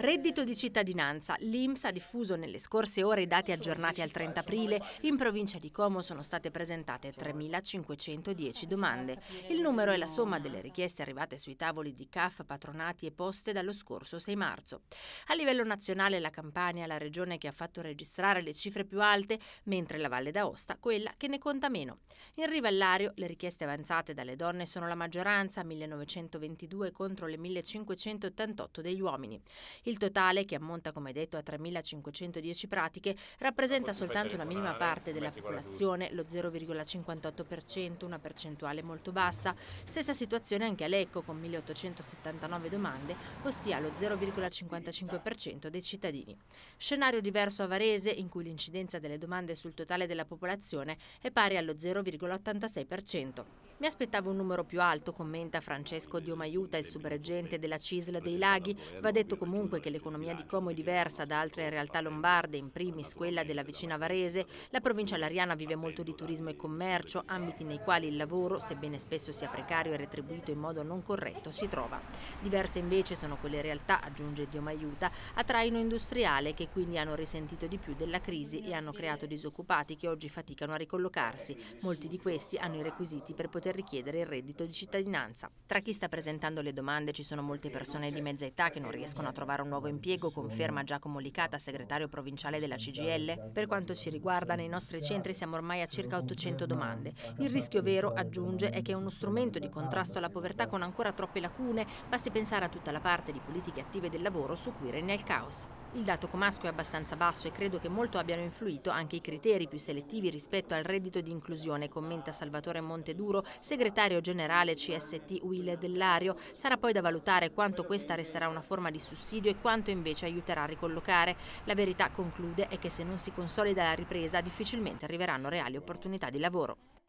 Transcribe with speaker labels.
Speaker 1: Reddito di cittadinanza. L'IMSS ha diffuso nelle scorse ore i dati aggiornati al 30 aprile. In provincia di Como sono state presentate 3.510 domande. Il numero è la somma delle richieste arrivate sui tavoli di CAF, patronati e poste dallo scorso 6 marzo. A livello nazionale la Campania è la regione che ha fatto registrare le cifre più alte, mentre la Valle d'Aosta quella che ne conta meno. In Rivallario le richieste avanzate dalle donne sono la maggioranza, 1922 contro le 1588 degli uomini. Il totale, che ammonta come detto a 3.510 pratiche, rappresenta soltanto una minima parte della popolazione, lo 0,58%, una percentuale molto bassa. Stessa situazione anche a Lecco con 1.879 domande, ossia lo 0,55% dei cittadini. Scenario diverso a Varese, in cui l'incidenza delle domande sul totale della popolazione è pari allo 0,86%. Mi aspettavo un numero più alto, commenta Francesco Diomaiuta, il subreggente della CISL dei Laghi. Va detto comunque che l'economia di Como è diversa da altre realtà lombarde, in primis quella della vicina Varese. La provincia lariana vive molto di turismo e commercio, ambiti nei quali il lavoro, sebbene spesso sia precario e retribuito in modo non corretto, si trova. Diverse invece sono quelle realtà, aggiunge Diomaiuta, a traino industriale che quindi hanno risentito di più della crisi e hanno creato disoccupati che oggi faticano a ricollocarsi. Molti di questi hanno i requisiti per poter per richiedere il reddito di cittadinanza. Tra chi sta presentando le domande ci sono molte persone di mezza età che non riescono a trovare un nuovo impiego, conferma Giacomo Licata, segretario provinciale della CGL. Per quanto ci riguarda, nei nostri centri siamo ormai a circa 800 domande. Il rischio vero, aggiunge, è che è uno strumento di contrasto alla povertà con ancora troppe lacune, basti pensare a tutta la parte di politiche attive del lavoro su cui regna il caos. Il dato comasco è abbastanza basso e credo che molto abbiano influito anche i criteri più selettivi rispetto al reddito di inclusione, commenta Salvatore Monteduro, segretario generale CST Uile Dellario. Sarà poi da valutare quanto questa resterà una forma di sussidio e quanto invece aiuterà a ricollocare. La verità, conclude, è che se non si consolida la ripresa difficilmente arriveranno reali opportunità di lavoro.